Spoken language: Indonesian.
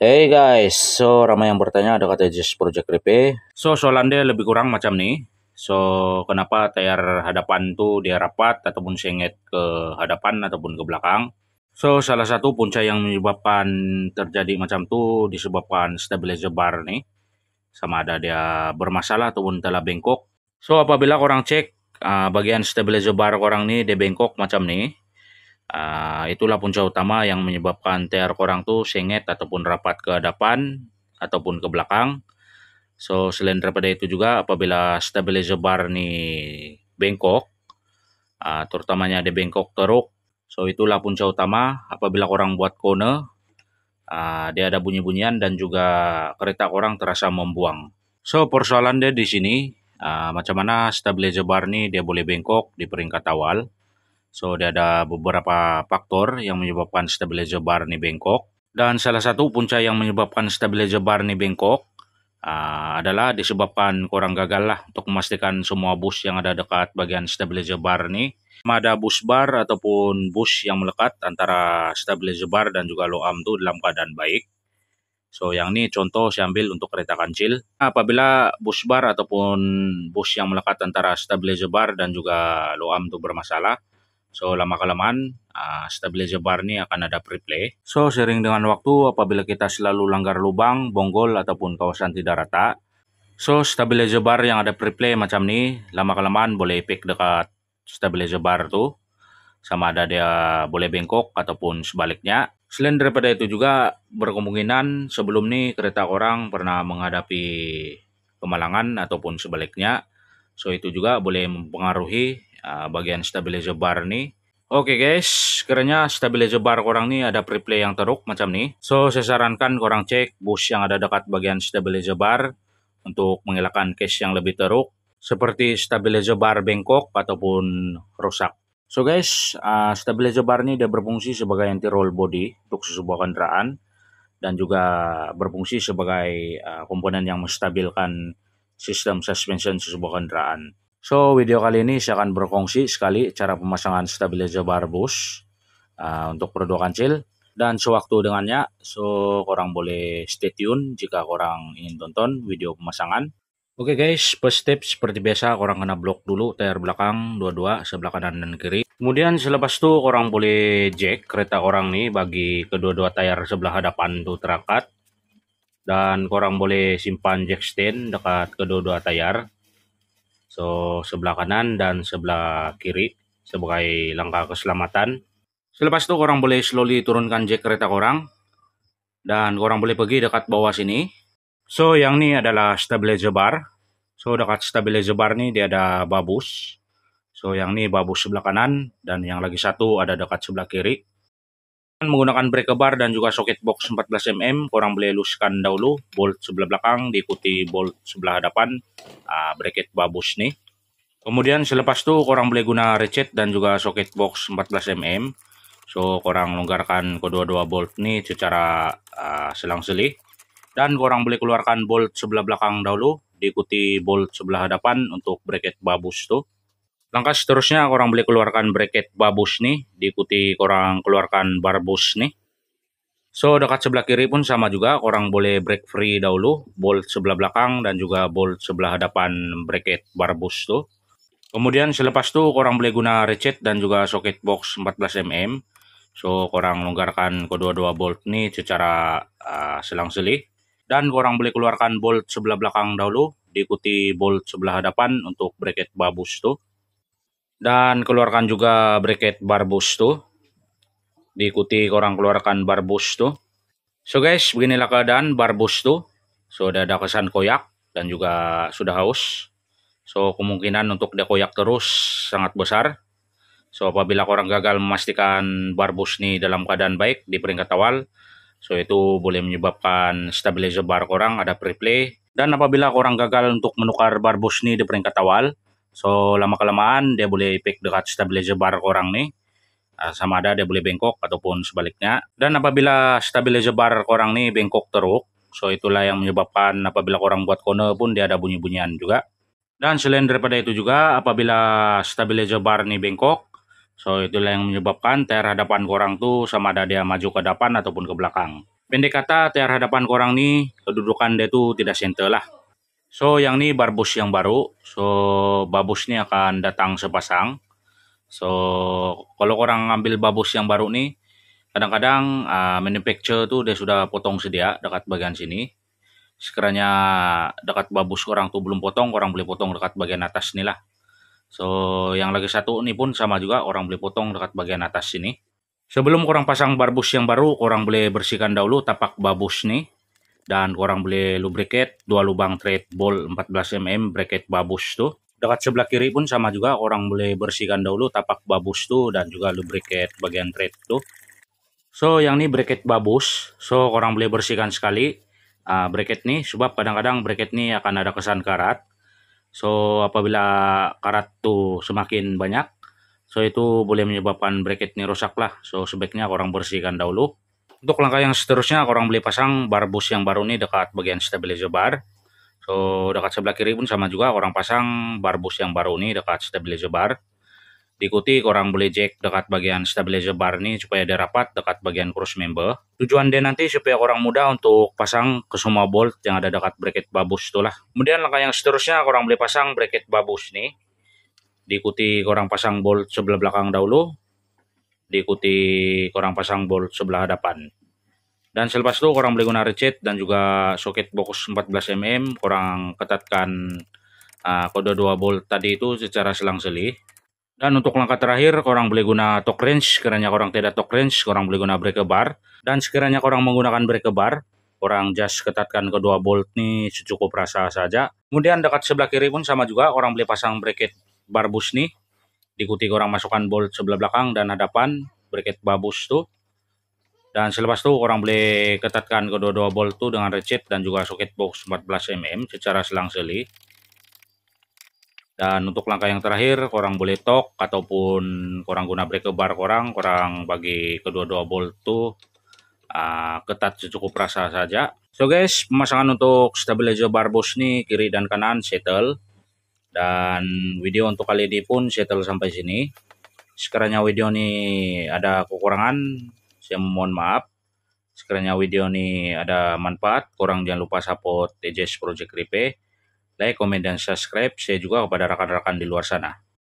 Hey guys, so ramai yang bertanya ada kata Just Project RP. So soalannya lebih kurang macam nih. So kenapa tayar hadapan tuh dia rapat ataupun sengit ke hadapan ataupun ke belakang. So salah satu punca yang menyebabkan terjadi macam tuh disebabkan stabilizer bar nih. Sama ada dia bermasalah ataupun telah bengkok. So apabila orang cek uh, bagian stabilizer bar orang nih dia bengkok macam nih. Uh, itulah punca utama yang menyebabkan TR korang tuh senget ataupun rapat ke depan ataupun ke belakang. So selain daripada itu juga apabila stabilizer bar ni bengkok, uh, terutamanya ada bengkok teruk, so itulah punca utama apabila korang buat kone, uh, ah, dia ada bunyi-bunyian dan juga kereta korang terasa membuang. So persoalan dia di sini, uh, macam mana stabilizer bar ni dia boleh bengkok di peringkat awal So dia ada beberapa faktor yang menyebabkan stabilizer bar ini bengkok dan salah satu punca yang menyebabkan stabilizer bar ini bengkok uh, ah, adalah disebabkan kurang gagal lah untuk memastikan semua bus yang ada dekat bagian stabilizer bar ini ada bus bar ataupun bus yang melekat antara stabilizer bar dan juga low arm itu dalam keadaan baik. So yang ini contoh saya ambil untuk kereta kancil. Apabila bus bar ataupun bus yang melekat antara stabilizer bar dan juga loam itu bermasalah, So lama-kelamaan uh, stabilizer bar ini akan ada preplay So sering dengan waktu apabila kita selalu langgar lubang, bonggol ataupun kawasan tidak rata. So stabilizer bar yang ada preplay macam ini lama-kelamaan boleh pick dekat stabilizer bar tu. Sama ada dia boleh bengkok ataupun sebaliknya. Selain daripada itu juga berkemungkinan sebelum ini kereta orang pernah menghadapi kemalangan ataupun sebaliknya. So itu juga boleh mempengaruhi uh, bagian stabilizer bar nih Oke guys, kerennya stabilizer bar korang nih ada preplay yang teruk macam nih. So, saya sarankan korang cek bus yang ada dekat bagian stabilizer bar untuk mengelakkan case yang lebih teruk seperti stabilizer bar bengkok ataupun rusak. So guys, uh, stabilizer bar ini dia berfungsi sebagai anti roll body untuk sebuah kendaraan dan juga berfungsi sebagai uh, komponen yang menstabilkan sistem suspension sebuah kendaraan. So video kali ini saya akan berkongsi sekali cara pemasangan stabilizer barbus uh, untuk produk kancil dan sewaktu dengannya so korang boleh stay tune jika korang ingin tonton video pemasangan. Oke okay guys, first step seperti biasa korang kena blok dulu tayar belakang dua-dua sebelah kanan dan kiri. Kemudian selepas itu korang boleh jack kereta orang nih bagi kedua-dua tayar sebelah hadapan tuh terangkat. Dan korang boleh simpan jack stand dekat kedua-dua tayar So sebelah kanan dan sebelah kiri sebagai langkah keselamatan. Selepas itu korang boleh slowly turunkan jack kereta korang dan korang boleh pergi dekat bawah sini. So yang ni adalah stabilizer bar. So dekat stabilizer bar ni dia ada babus. So yang ni babus sebelah kanan dan yang lagi satu ada dekat sebelah kiri. Kan menggunakan brake bar dan juga socket box 14 mm kurang luskan dahulu bolt sebelah belakang diikuti bolt sebelah hadapan uh, bracket babus nih kemudian selepas itu kurang boleh guna ratchet dan juga socket box 14 mm so kurang longgarkan kedua-dua bolt nih secara uh, selang-seli dan kurang boleh keluarkan bolt sebelah belakang dahulu diikuti bolt sebelah hadapan untuk bracket babus tuh Langkah seterusnya orang boleh keluarkan bracket babus nih, diikuti orang keluarkan barbus nih. So dekat sebelah kiri pun sama juga, orang boleh break free dahulu, bolt sebelah belakang dan juga bolt sebelah hadapan bracket barbus tuh. Kemudian selepas itu orang boleh guna recet dan juga socket box 14mm. So orang longgarkan kedua-dua bolt nih secara uh, selang-seli. Dan orang boleh keluarkan bolt sebelah belakang dahulu, diikuti bolt sebelah hadapan untuk bracket babus tuh dan keluarkan juga bracket barbus tuh diikuti orang keluarkan barbus tuh so guys beginilah keadaan barbus tuh sudah so, ada kesan koyak dan juga sudah haus so kemungkinan untuk dia koyak terus sangat besar so apabila orang gagal memastikan barbus nih dalam keadaan baik di peringkat awal so itu boleh menyebabkan stabilizer bar orang ada preplay dan apabila orang gagal untuk menukar barbus nih di peringkat awal So lama-kelamaan dia boleh pick dekat stabilizer bar korang nih. Uh, sama ada dia boleh bengkok ataupun sebaliknya. Dan apabila stabilizer bar korang nih bengkok teruk, so itulah yang menyebabkan apabila korang buat corner pun dia ada bunyi-bunyian juga. Dan selain daripada itu juga apabila stabilizer bar nih bengkok, so itulah yang menyebabkan tayar hadapan korang tu sama ada dia maju ke depan ataupun ke belakang. Pendek kata tayar hadapan korang nih kedudukan dia tu tidak senter lah. So yang ini barbus yang baru. So babus ini akan datang sepasang. So kalau orang ngambil babus yang baru nih kadang-kadang uh, ah, manufacturer tuh dia sudah potong sedia dekat bagian sini. Sekiranya dekat babus orang tuh belum potong, orang boleh potong dekat bagian atas lah. So yang lagi satu ini pun sama juga orang boleh potong dekat bagian atas sini. Sebelum kurang pasang barbus yang baru, orang boleh bersihkan dahulu tapak babus nih dan orang boleh lubricate dua lubang ball 14 mm bracket babus tuh dekat sebelah kiri pun sama juga orang boleh bersihkan dahulu tapak babus tuh dan juga lubricate bagian thread tuh so yang ini bracket babus so orang boleh bersihkan sekali uh, bracket nih sebab kadang-kadang bracket nih akan ada kesan karat so apabila karat tuh semakin banyak so itu boleh menyebabkan bracket ni rusak lah so sebaiknya orang bersihkan dahulu untuk langkah yang seterusnya, orang beli pasang bar bus yang baru ini dekat bagian stabilizer bar. So, dekat sebelah kiri pun sama juga, orang pasang bar bus yang baru ini dekat stabilizer bar. Diikuti orang beli jack dekat bagian stabilizer bar ini supaya dia rapat dekat bagian cross member. Tujuan dia nanti supaya orang mudah untuk pasang ke semua bolt yang ada dekat bracket babus itulah. Kemudian langkah yang seterusnya, orang beli pasang bracket babus nih. Diikuti orang pasang bolt sebelah belakang dahulu, diikuti korang pasang bolt sebelah hadapan. Dan selepas itu korang beli guna recet dan juga soket box 14mm, korang ketatkan uh, kode 2 bolt tadi itu secara selang-seli. Dan untuk langkah terakhir, korang boleh guna torque wrench, sekiranya korang tidak torque wrench, korang boleh guna brake bar. Dan sekiranya korang menggunakan brake bar, orang just ketatkan kedua bolt nih secukup rasa saja. Kemudian dekat sebelah kiri pun sama juga orang boleh pasang bracket barbus nih diikuti orang masukkan bolt sebelah belakang dan hadapan bracket babus tuh dan selepas itu orang boleh ketatkan kedua-dua bolt tuh dengan recet dan juga soket box 14 mm secara selang-seli. Dan untuk langkah yang terakhir, orang boleh tok ataupun orang guna breaker bar orang orang bagi kedua-dua bolt tuh ah, ketat secukup rasa saja. So guys, pemasangan untuk stabilizer bar nih nih kiri dan kanan settle dan video untuk kali ini pun settle sampai sini sekiranya video ini ada kekurangan saya mohon maaf sekiranya video ini ada manfaat kurang jangan lupa support TJS Project Ripe like, komen, dan subscribe saya juga kepada rekan-rekan di luar sana